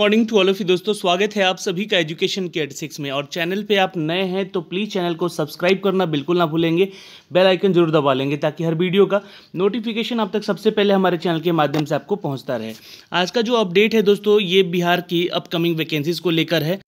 morning to all of you दोस्तों स्वागत है आप सभी का एजुकेशन के एट सिक्स में और चैनल पे आप नए हैं तो प्लीज़ चैनल को सब्सक्राइब करना बिल्कुल ना भूलेंगे बेल आइकन जरूर दबा लेंगे ताकि हर वीडियो का नोटिफिकेशन आप तक सबसे पहले हमारे चैनल के माध्यम से आपको पहुंचता रहे आज का जो अपडेट है दोस्तों ये बिहार की अपकमिंग वैकेंसीज़ को लेकर है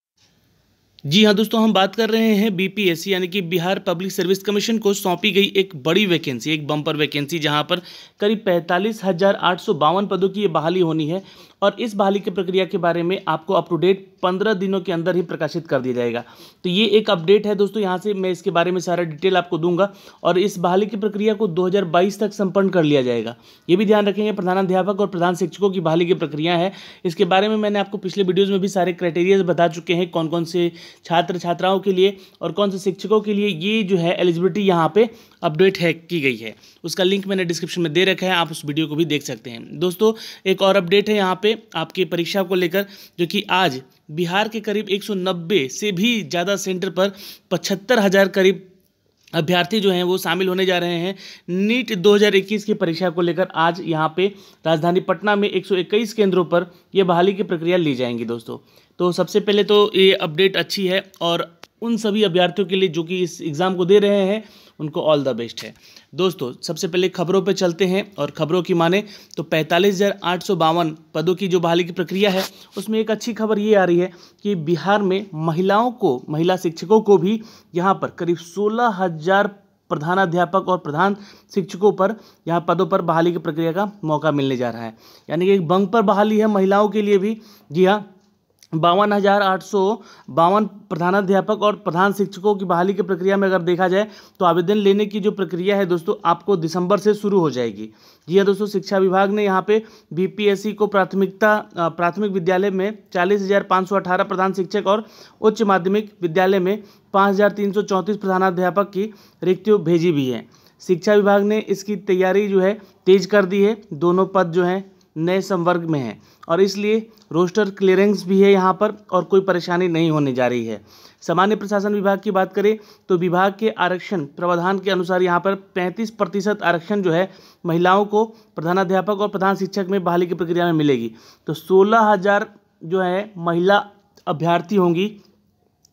जी हाँ दोस्तों हम बात कर रहे हैं बीपीएससी यानी कि बिहार पब्लिक सर्विस कमीशन को सौंपी गई एक बड़ी वैकेंसी एक बम्पर वैकेंसी जहां पर करीब पैंतालीस हज़ार आठ सौ बावन पदों की ये बहाली होनी है और इस बहाली की प्रक्रिया के बारे में आपको अप टू डेट पंद्रह दिनों के अंदर ही प्रकाशित कर दिया जाएगा तो ये एक अपडेट है दोस्तों यहाँ से मैं इसके बारे में सारा डिटेल आपको दूंगा और इस बहाली की प्रक्रिया को 2022 तक संपन्न कर लिया जाएगा ये भी ध्यान रखेंगे प्रधानाध्यापक और प्रधान शिक्षकों की बहाली की प्रक्रिया है इसके बारे में मैंने आपको पिछले वीडियोज़ में भी सारे क्राइटेरियाज बता चुके हैं कौन कौन से छात्र छात्राओं के लिए और कौन से शिक्षकों के लिए ये जो है एलिजिबिलिटी यहाँ पर अपडेट है की गई है उसका लिंक मैंने डिस्क्रिप्शन में दे रखा है आप उस वीडियो को भी देख सकते हैं दोस्तों एक और अपडेट है यहाँ पर आपकी परीक्षा को लेकर जो कि आज बिहार के करीब 190 से भी ज़्यादा सेंटर पर पचहत्तर हज़ार करीब अभ्यर्थी जो हैं वो शामिल होने जा रहे हैं नीट 2021 की परीक्षा को लेकर आज यहाँ पे राजधानी पटना में 121 केंद्रों पर ये बहाली की प्रक्रिया ली जाएंगी दोस्तों तो सबसे पहले तो ये अपडेट अच्छी है और उन सभी अभ्यर्थियों के लिए जो कि इस एग्ज़ाम को दे रहे हैं उनको ऑल द बेस्ट है दोस्तों सबसे पहले खबरों पर चलते हैं और खबरों की माने तो पैंतालीस पदों की जो बहाली की प्रक्रिया है उसमें एक अच्छी खबर ये आ रही है कि बिहार में महिलाओं को महिला शिक्षकों को भी यहाँ पर करीब सोलह हज़ार प्रधानाध्यापक और प्रधान शिक्षकों पर यहाँ पदों पर बहाली की प्रक्रिया का मौका मिलने जा रहा है यानी कि एक बंक पर बहाली है महिलाओं के लिए भी जी हाँ बावन हज़ार आठ सौ बावन प्रधानाध्यापक और प्रधान शिक्षकों की बहाली की प्रक्रिया में अगर देखा जाए तो आवेदन लेने की जो प्रक्रिया है दोस्तों आपको दिसंबर से शुरू हो जाएगी जी हाँ दोस्तों शिक्षा विभाग ने यहाँ पे बीपीएससी को प्राथमिकता प्राथमिक विद्यालय में चालीस हज़ार पाँच सौ अठारह प्रधान शिक्षक और उच्च माध्यमिक विद्यालय में पाँच हज़ार तीन सौ चौंतीस प्रधानाध्यापक की रिक्तियों भेजी भी है शिक्षा विभाग ने इसकी तैयारी जो है तेज कर दी है दोनों पद जो हैं नए संवर्ग में है और इसलिए रोस्टर क्लियरेंस भी है यहाँ पर और कोई परेशानी नहीं होने जा रही है सामान्य प्रशासन विभाग की बात करें तो विभाग के आरक्षण प्रावधान के अनुसार यहाँ पर 35 प्रतिशत आरक्षण जो है महिलाओं को प्रधानाध्यापक और प्रधान शिक्षक में बहाली की प्रक्रिया में मिलेगी तो सोलह जो है महिला अभ्यर्थी होंगी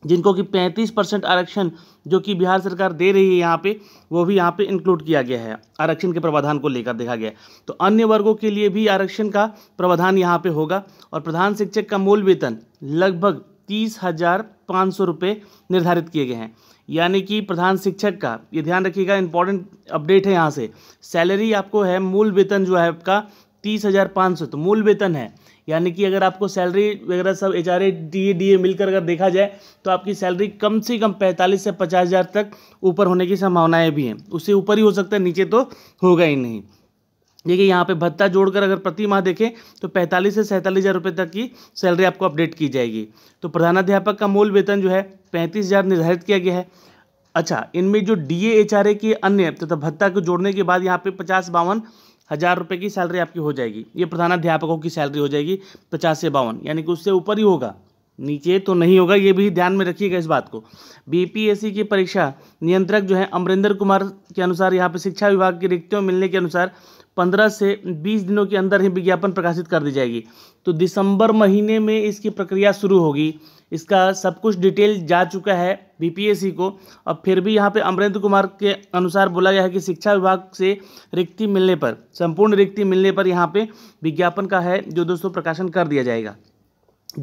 जिनको कि 35 परसेंट आरक्षण जो कि बिहार सरकार दे रही है यहाँ पे वो भी यहाँ पे इंक्लूड किया गया है आरक्षण के प्रावधान को लेकर देखा गया तो अन्य वर्गों के लिए भी आरक्षण का प्रावधान यहाँ पे होगा और प्रधान शिक्षक का मूल वेतन लगभग तीस हज़ार पाँच सौ रुपये निर्धारित किए गए हैं यानी कि प्रधान शिक्षक का ये ध्यान रखिएगा इंपॉर्टेंट अपडेट है यहाँ से सैलरी आपको है मूल वेतन जो है आपका तीस हज़ार पाँच सौ तो मूल वेतन है यानी कि अगर आपको सैलरी वगैरह सब H R D D A मिलकर अगर देखा जाए तो आपकी सैलरी कम से कम पैंतालीस से पचास हज़ार तक ऊपर होने की संभावनाएं भी हैं उससे ऊपर ही हो सकता है नीचे तो होगा ही नहीं देखिए यहाँ पे भत्ता जोड़कर अगर प्रति माह देखें तो 45 से सैंतालीस हज़ार रुपये तक की सैलरी आपको अपडेट की जाएगी तो प्रधानाध्यापक का मूल वेतन जो है पैंतीस हज़ार निर्धारित किया गया है अच्छा इनमें जो डी एच आर ए के अन्य तथा तो भत्ता को जोड़ने के बाद यहाँ पे पचास बावन हज़ार रुपये की सैलरी आपकी हो जाएगी ये प्रधानाध्यापकों की सैलरी हो जाएगी पचास से बावन यानी कि उससे ऊपर ही होगा नीचे तो नहीं होगा ये भी ध्यान में रखिएगा इस बात को बीपीएससी की परीक्षा नियंत्रक जो है अमरिंदर कुमार के अनुसार यहाँ पर शिक्षा विभाग की रिक्तियों मिलने के अनुसार पंद्रह से बीस दिनों के अंदर ही विज्ञापन प्रकाशित कर दी जाएगी तो दिसंबर महीने में इसकी प्रक्रिया शुरू होगी इसका सब कुछ डिटेल जा चुका है बीपीएससी को अब फिर भी यहाँ पे अमरेंद्र कुमार के अनुसार बोला गया है कि शिक्षा विभाग से रिक्ति मिलने पर संपूर्ण रिक्ति मिलने पर यहाँ पे विज्ञापन का है जो दोस्तों प्रकाशन कर दिया जाएगा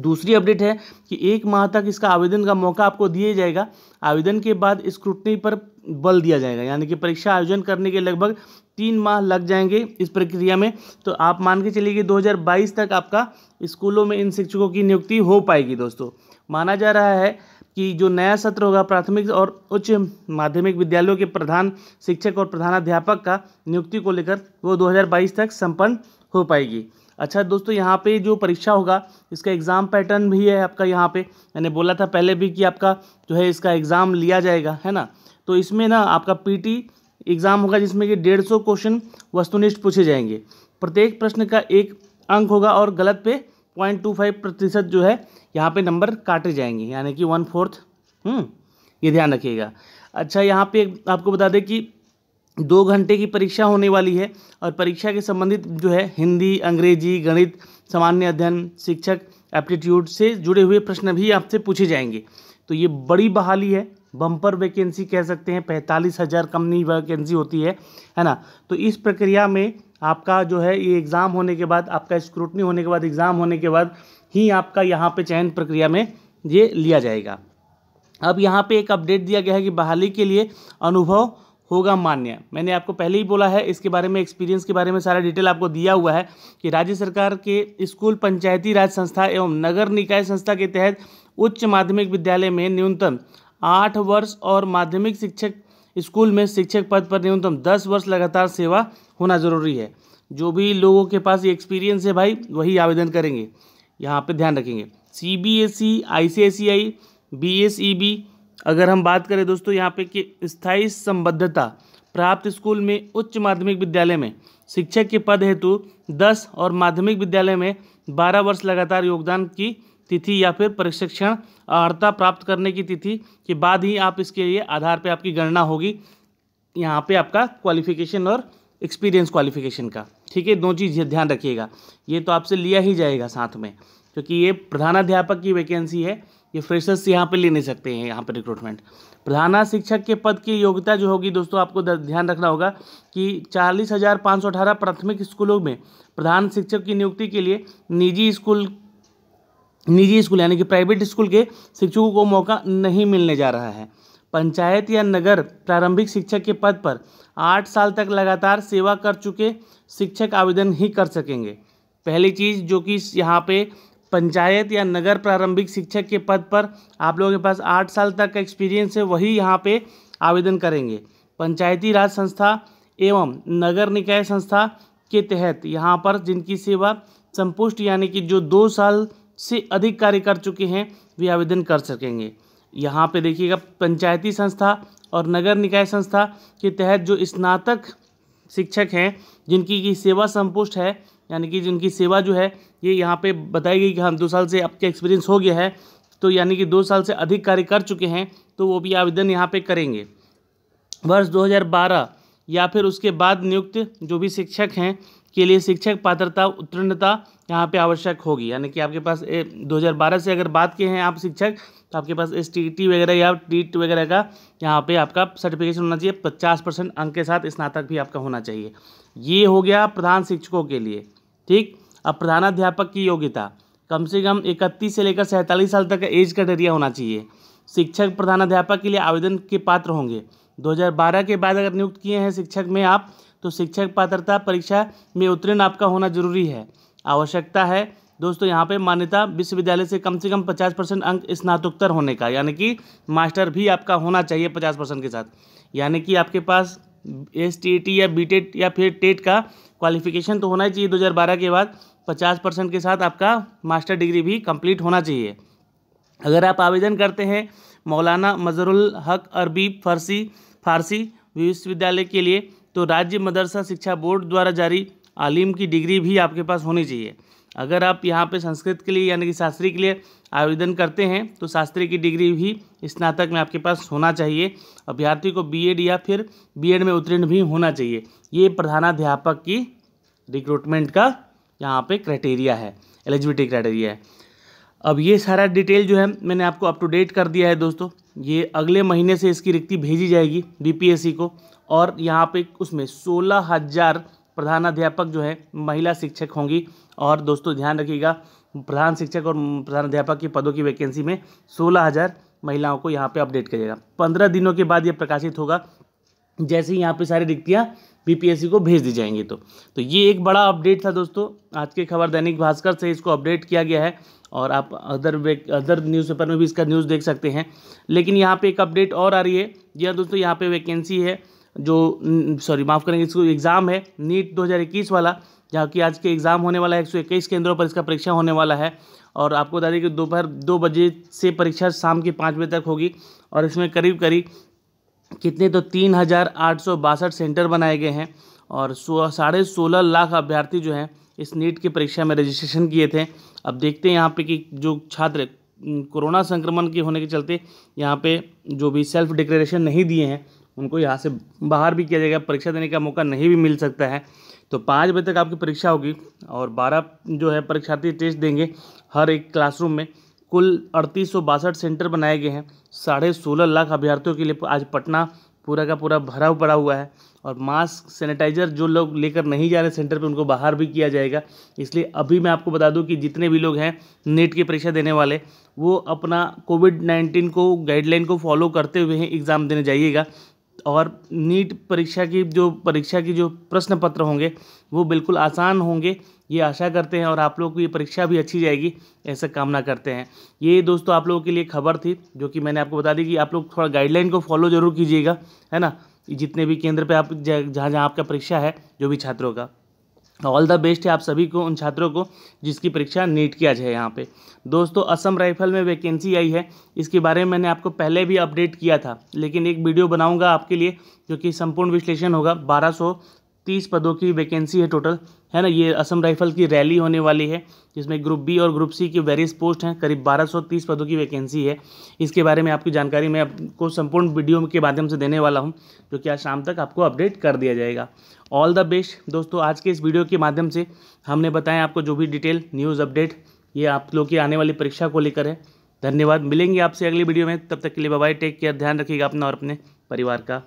दूसरी अपडेट है कि एक माह तक इसका आवेदन का मौका आपको दिया जाएगा आवेदन के बाद स्क्रूटनी पर बल दिया जाएगा यानी कि परीक्षा आयोजन करने के लगभग तीन माह लग जाएंगे इस प्रक्रिया में तो आप मान के चलिए कि 2022 तक आपका स्कूलों में इन शिक्षकों की नियुक्ति हो पाएगी दोस्तों माना जा रहा है कि जो नया सत्र होगा प्राथमिक और उच्च माध्यमिक विद्यालयों के प्रधान शिक्षक और प्रधानाध्यापक का नियुक्ति को लेकर वो 2022 तक संपन्न हो पाएगी अच्छा दोस्तों यहाँ पे जो परीक्षा होगा इसका एग्ज़ाम पैटर्न भी है आपका यहाँ पे मैंने बोला था पहले भी कि आपका जो है इसका एग्ज़ाम लिया जाएगा है ना तो इसमें ना आपका पीटी एग्जाम होगा जिसमें कि डेढ़ सौ क्वेश्चन वस्तुनिष्ठ पूछे जाएंगे प्रत्येक प्रश्न का एक अंक होगा और गलत पे पॉइंट टू फाइव प्रतिशत जो है यहाँ पे नंबर काटे जाएंगे यानी कि वन फोर्थ हम्म, ये ध्यान रखिएगा अच्छा यहाँ पे आपको बता दें कि दो घंटे की परीक्षा होने वाली है और परीक्षा के संबंधित जो है हिंदी अंग्रेजी गणित सामान्य अध्ययन शिक्षक एप्टीट्यूड से जुड़े हुए प्रश्न भी आपसे पूछे जाएंगे तो ये बड़ी बहाली है बम्पर वैकेंसी कह सकते हैं पैंतालीस हज़ार कंपनी वैकेंसी होती है है ना तो इस प्रक्रिया में आपका जो है ये एग्ज़ाम होने के बाद आपका स्क्रूटनी होने के बाद एग्ज़ाम होने के बाद ही आपका यहाँ पे चयन प्रक्रिया में ये लिया जाएगा अब यहाँ पे एक अपडेट दिया गया है कि बहाली के लिए अनुभव होगा मान्य मैंने आपको पहले ही बोला है इसके बारे में एक्सपीरियंस के बारे में सारा डिटेल आपको दिया हुआ है कि राज्य सरकार के स्कूल पंचायती राज संस्था एवं नगर निकाय संस्था के तहत उच्च माध्यमिक विद्यालय में न्यूनतम आठ वर्ष और माध्यमिक शिक्षक स्कूल में शिक्षक पद पर न्यूनतम दस वर्ष लगातार सेवा होना ज़रूरी है जो भी लोगों के पास एक्सपीरियंस है भाई वही आवेदन करेंगे यहाँ पर ध्यान रखेंगे C B S E I C S I B S E B अगर हम बात करें दोस्तों यहाँ पे कि स्थायी संबद्धता प्राप्त स्कूल में उच्च माध्यमिक विद्यालय में शिक्षक के पद हेतु दस और माध्यमिक विद्यालय में बारह वर्ष लगातार योगदान की तिथि या फिर प्रशिक्षण अर्हता प्राप्त करने की तिथि के बाद ही आप इसके लिए आधार पर आपकी गणना होगी यहाँ पर आपका क्वालिफिकेशन और एक्सपीरियंस क्वालिफिकेशन का ठीक है दो चीज़ ध्यान रखिएगा ये तो आपसे लिया ही जाएगा साथ में क्योंकि ये प्रधानाध्यापक की वैकेंसी है ये फ्रेशर्स यहाँ पे ले नहीं सकते हैं यहाँ पे रिक्रूटमेंट प्रधाना शिक्षक के पद की योग्यता जो होगी दोस्तों आपको ध्यान रखना होगा कि चालीस हज़ार पाँच सौ अठारह प्राथमिक स्कूलों में प्रधान शिक्षक की नियुक्ति के लिए निजी स्कूल निजी स्कूल यानी कि प्राइवेट स्कूल के शिक्षकों को मौका नहीं मिलने जा रहा है पंचायत या नगर प्रारंभिक शिक्षक के पद पर आठ साल तक लगातार सेवा कर चुके शिक्षक आवेदन ही कर सकेंगे पहली चीज़ जो कि यहाँ पे पंचायत या नगर प्रारंभिक शिक्षक के पद पर आप लोगों के पास आठ साल तक का एक्सपीरियंस है वही यहाँ पे आवेदन करेंगे पंचायती राज संस्था एवं नगर निकाय संस्था के तहत यहाँ पर जिनकी सेवा संपुष्ट यानी कि जो दो साल से अधिक कार्य कर चुके हैं वे आवेदन कर सकेंगे यहाँ पे देखिएगा पंचायती संस्था और नगर निकाय संस्था के तहत जो स्नातक शिक्षक हैं जिनकी की सेवा संपुष्ट है यानी कि जिनकी सेवा जो है ये यहाँ पे बताई गई कि हम हाँ, दो साल से आपके एक्सपीरियंस हो गया है तो यानी कि दो साल से अधिक कार्य कर चुके हैं तो वो भी आवेदन यहाँ पर करेंगे वर्ष दो या फिर उसके बाद नियुक्त जो भी शिक्षक हैं के लिए शिक्षक पात्रता उत्तीर्णता यहाँ पे आवश्यक होगी यानी कि आपके पास ए, 2012 से अगर बात किए हैं आप शिक्षक तो आपके पास एस टी वगैरह या टी वगैरह का यहाँ पे आपका सर्टिफिकेशन होना चाहिए 50 परसेंट अंक के साथ स्नातक भी आपका होना चाहिए ये हो गया प्रधान शिक्षकों के लिए ठीक अब प्रधानाध्यापक की योग्यता कम से कम इकतीस से लेकर सैंतालीस साल तक का एज क्राइटेरिया होना चाहिए शिक्षक प्रधानाध्यापक के लिए आवेदन के पात्र होंगे 2012 के बाद अगर नियुक्त किए हैं शिक्षक में आप तो शिक्षक पात्रता परीक्षा में उत्तीर्ण आपका होना जरूरी है आवश्यकता है दोस्तों यहाँ पे मान्यता विश्वविद्यालय से कम से कम 50 परसेंट अंक स्नातकोत्तर होने का यानी कि मास्टर भी आपका होना चाहिए 50 परसेंट के साथ यानी कि आपके पास एस e या बी e या फिर टेट e का क्वालिफिकेशन तो होना ही चाहिए 2012 के बाद 50 परसेंट के साथ आपका मास्टर डिग्री भी कंप्लीट होना चाहिए अगर आप आवेदन करते हैं मौलाना मजरुल हक अरबी फर्सी फारसी विश्वविद्यालय के लिए तो राज्य मदरसा शिक्षा बोर्ड द्वारा जारी आलिम की डिग्री भी आपके पास होनी चाहिए अगर आप यहाँ पे संस्कृत के लिए यानी कि शास्त्री के लिए आवेदन करते हैं तो शास्त्री की डिग्री भी स्नातक में आपके पास होना चाहिए अभ्यर्थी को बीएड या फिर बीएड में उत्तीर्ण भी होना चाहिए ये प्रधानाध्यापक की रिक्रूटमेंट का यहाँ पे क्राइटेरिया है एलिजिबिलिटी क्राइटेरिया है अब ये सारा डिटेल जो है मैंने आपको अप टू डेट कर दिया है दोस्तों ये अगले महीने से इसकी रिक्ति भेजी जाएगी बीपीएससी को और यहाँ पे उसमें सोलह हज़ार प्रधानाध्यापक जो है महिला शिक्षक होंगी और दोस्तों ध्यान रखिएगा प्रधान शिक्षक और प्रधानाध्यापक के पदों की वैकेंसी में सोलह हज़ार महिलाओं को यहाँ पे अपडेट करिएगा पंद्रह दिनों के बाद ये प्रकाशित होगा जैसे ही यहाँ पे सारी रिक्तियाँ बीपीएससी को भेज दी जाएंगी तो तो ये एक बड़ा अपडेट था दोस्तों आज के खबर दैनिक भास्कर से इसको अपडेट किया गया है और आप अदर वे अदर न्यूज़पेपर में भी इसका न्यूज़ देख सकते हैं लेकिन यहाँ पे एक अपडेट और आ रही है जी हाँ दोस्तों यहाँ पे वैकेंसी है जो सॉरी माफ़ करेंगे इसको एग्ज़ाम है नीट दो वाला जहाँ की आज के एग्ज़ाम होने वाला है एक केंद्रों पर इसका परीक्षा होने वाला है और आपको बता दें कि दोपहर दो बजे से परीक्षा शाम के पाँच बजे तक होगी और इसमें करीब करीब कितने तो तीन हज़ार आठ सौ बासठ सेंटर बनाए गए हैं और सो साढ़े सोलह लाख अभ्यर्थी जो हैं इस नीट की परीक्षा में रजिस्ट्रेशन किए थे अब देखते हैं यहाँ पे कि जो छात्र कोरोना संक्रमण के होने के चलते यहाँ पे जो भी सेल्फ डिक्लेरेशन नहीं दिए हैं उनको यहाँ से बाहर भी किया जाएगा परीक्षा देने का मौका नहीं भी मिल सकता है तो पाँच बजे तक आपकी परीक्षा होगी और बारह जो है परीक्षार्थी टेस्ट देंगे हर एक क्लासरूम में कुल अड़तीस सौ बासठ सेंटर बनाए गए हैं साढ़े सोलह लाख अभ्यर्थियों के लिए आज पटना पूरा का पूरा भरा पड़ा हुआ है और मास्क सैनिटाइज़र जो लोग लेकर नहीं जा रहे सेंटर पे उनको बाहर भी किया जाएगा इसलिए अभी मैं आपको बता दूं कि जितने भी लोग हैं नेट की परीक्षा देने वाले वो अपना कोविड नाइन्टीन को गाइडलाइन को फॉलो करते हुए ही एग्ज़ाम देने जाइएगा और नीट परीक्षा की जो परीक्षा की जो प्रश्न पत्र होंगे वो बिल्कुल आसान होंगे ये आशा करते हैं और आप लोगों को ये परीक्षा भी अच्छी जाएगी ऐसा कामना करते हैं ये दोस्तों आप लोगों के लिए खबर थी जो कि मैंने आपको बता दी कि आप लोग थोड़ा गाइडलाइन को फॉलो जरूर कीजिएगा है ना जितने भी केंद्र पर आप जहाँ जहाँ आपका परीक्षा है जो भी छात्रों का ऑल द बेस्ट है आप सभी को उन छात्रों को जिसकी परीक्षा नीट की आज है यहाँ पे दोस्तों असम राइफल में वैकेंसी आई है इसके बारे में मैंने आपको पहले भी अपडेट किया था लेकिन एक वीडियो बनाऊंगा आपके लिए जो कि संपूर्ण विश्लेषण होगा बारह तीस पदों की वैकेंसी है टोटल है ना ये असम राइफल की रैली होने वाली है जिसमें ग्रुप बी और ग्रुप सी की वेरियस पोस्ट हैं करीब 1230 पदों की वैकेंसी है इसके बारे में आपकी जानकारी मैं आपको संपूर्ण वीडियो के माध्यम से देने वाला हूं जो कि आज शाम तक आपको अपडेट कर दिया जाएगा ऑल द बेस्ट दोस्तों आज के इस वीडियो के माध्यम से हमने बताया आपको जो भी डिटेल न्यूज़ अपडेट ये आप लोग की आने वाली परीक्षा को लेकर है धन्यवाद मिलेंगे आपसे अगली वीडियो में तब तक के लिए बाय टेक केयर ध्यान रखिएगा अपना और अपने परिवार का